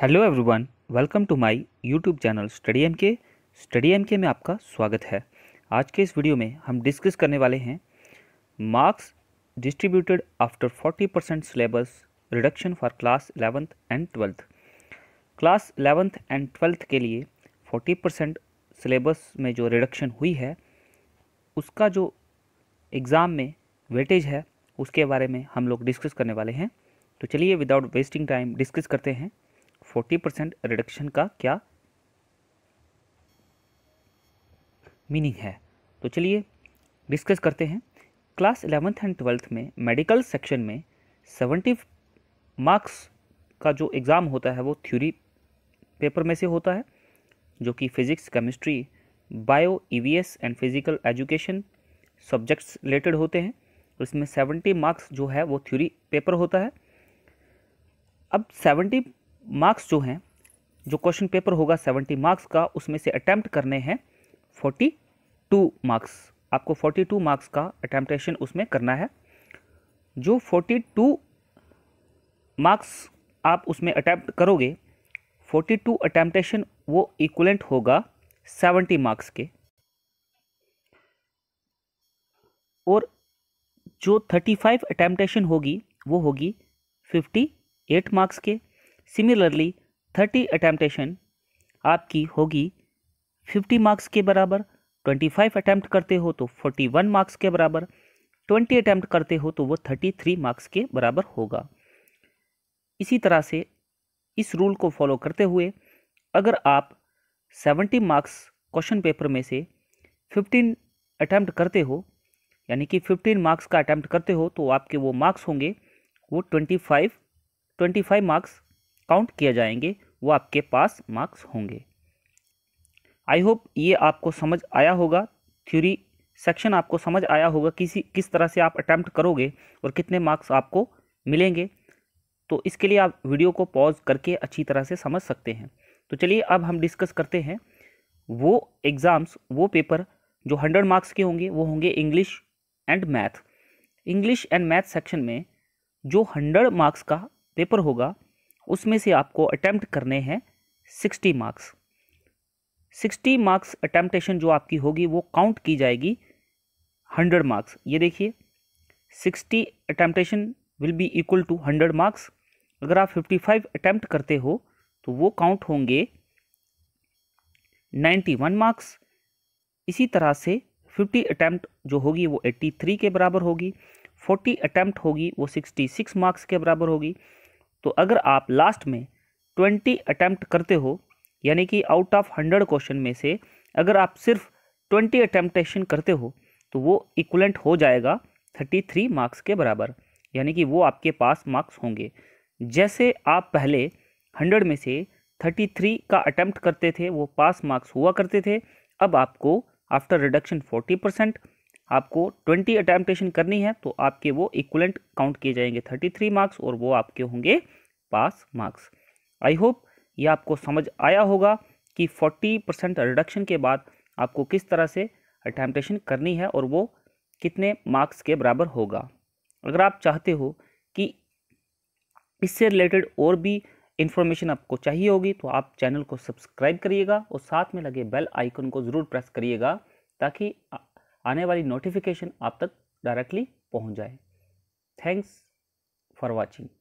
hello everyone welcome to my YouTube channel study M K study M K में आपका स्वागत है आज के इस वीडियो में हम डिस्कस करने वाले हैं marks distributed after 40 percent syllabus reduction for class eleventh and twelfth class eleventh and twelfth के लिए 40 परसेंट सिलेबस में जो रिडक्शन हुई है उसका जो एग्ज़ाम में वेटेज है उसके बारे में हम लोग डिस्कस करने वाले हैं तो चलिए विदाउट वेस्टिंग टाइम डिस्कस करते हैं फोर्टी परसेंट रिडक्शन का क्या मीनिंग है तो चलिए डिस्कस करते हैं क्लास एलेवंथ एंड ट्वेल्थ में मेडिकल सेक्शन में सेवेंटी मार्क्स का जो एग्ज़ाम होता है वो थ्योरी पेपर में से होता है जो कि physics chemistry bio EVS and physical education subjects related होते हैं इसमें सेवेंटी मार्क्स जो है वो थ्योरी पेपर होता है अब सेवेंटी मार्क्स जो हैं जो क्वेश्चन पेपर होगा सेवेंटी मार्क्स का उसमें से अटैम्प्ट करने हैं फोर्टी टू मार्क्स आपको फोर्टी टू मार्क्स का अटैम्प्टशन उसमें करना है जो फोर्टी टू मार्क्स आप उसमें अटैम्प्ट करोगे फोर्टी टू अटैम्प्टेशन वो इक्वलेंट होगा सेवेंटी मार्क्स के और जो थर्टी फाइव अटैम्प्टेशन होगी वो होगी फिफ्टी एट मार्क्स के सिमिलरली थर्टी अटैम्पटेशन आपकी होगी फिफ्टी मार्क्स के बराबर ट्वेंटी फाइव अटैम्प्ट करते हो तो फोर्टी वन मार्क्स के बराबर ट्वेंटी अटैम्प्ट करते हो तो वो थर्टी थ्री मार्क्स के बराबर होगा इसी तरह से इस रूल को फॉलो करते हुए अगर आप सेवेंटी मार्क्स क्वेश्चन पेपर में से फिफ्टीन अटैम्प्ट करते हो यानी कि फिफ्टीन मार्क्स का अटैम्प्ट करते हो तो आपके वो मार्क्स होंगे वो twenty five twenty five marks count किया जाएंगे वो आपके पास मार्क्स होंगे आई होप ये आपको समझ आया होगा थ्योरी सेक्शन आपको समझ आया होगा किसी किस तरह से आप अटैम्प्ट करोगे और कितने मार्क्स आपको मिलेंगे तो इसके लिए आप वीडियो को पॉज करके अच्छी तरह से समझ सकते हैं तो चलिए अब हम डिस्कस करते हैं वो एग्ज़ाम्स वो पेपर जो हंड्रेड मार्क्स के होंगे वो होंगे English and math English and math section में जो हंड्रेड मार्क्स का पेपर होगा उसमें से आपको अटैम्प्ट करने हैं sixty marks sixty marks attemptation जो आपकी होगी वो काउंट की जाएगी हंड्रेड मार्क्स ये देखिए sixty attemptation will be equal to hundred marks अगर आप फिफ्टी फाइव अटैम्प्ट करते हो तो वो काउंट होंगे नाइन्टी वन मार्क्स इसी तरह से फिफ्टी अटैम्प्ट जो होगी वो एट्टी थ्री के बराबर होगी फोर्टी अटैम्प्ट होगी वो सिक्सटी सिक्स मार्क्स के बराबर होगी तो अगर आप लास्ट में ट्वेंटी अटैम्प्ट करते हो यानी कि आउट ऑफ हंड्रेड क्वेश्चन में से अगर आप सिर्फ ट्वेंटी अटैम्प्टेशन करते हो तो वो इक्वलेंट हो जाएगा थर्टी थ्री मार्क्स के बराबर यानी कि वो आपके पास मार्क्स होंगे जैसे आप पहले हंड्रेड में से थर्टी थ्री का अटैम्प्ट करते थे वो पास मार्क्स हुआ करते थे अब आपको आफ्टर रिडक्शन फोर्टी परसेंट आपको ट्वेंटी अटैम्पटेशन करनी है तो आपके वो इक्वलेंट काउंट किए जाएंगे थर्टी थ्री मार्क्स और वो आपके होंगे पास मार्क्स आई होप ये आपको समझ आया होगा कि फोर्टी परसेंट रिडक्शन के बाद आपको किस तरह से अटैम्पटेशन करनी है और वो कितने मार्क्स के बराबर होगा अगर आप चाहते हो कि इससे रिलेटेड और भी इन्फॉर्मेशन आपको चाहिए होगी तो आप चैनल को सब्सक्राइब करिएगा और साथ में लगे बेल आइकन को ज़रूर प्रेस करिएगा ताकि आने वाली नोटिफिकेशन आप तक डायरेक्टली पहुंच जाए थैंक्स फॉर वॉचिंग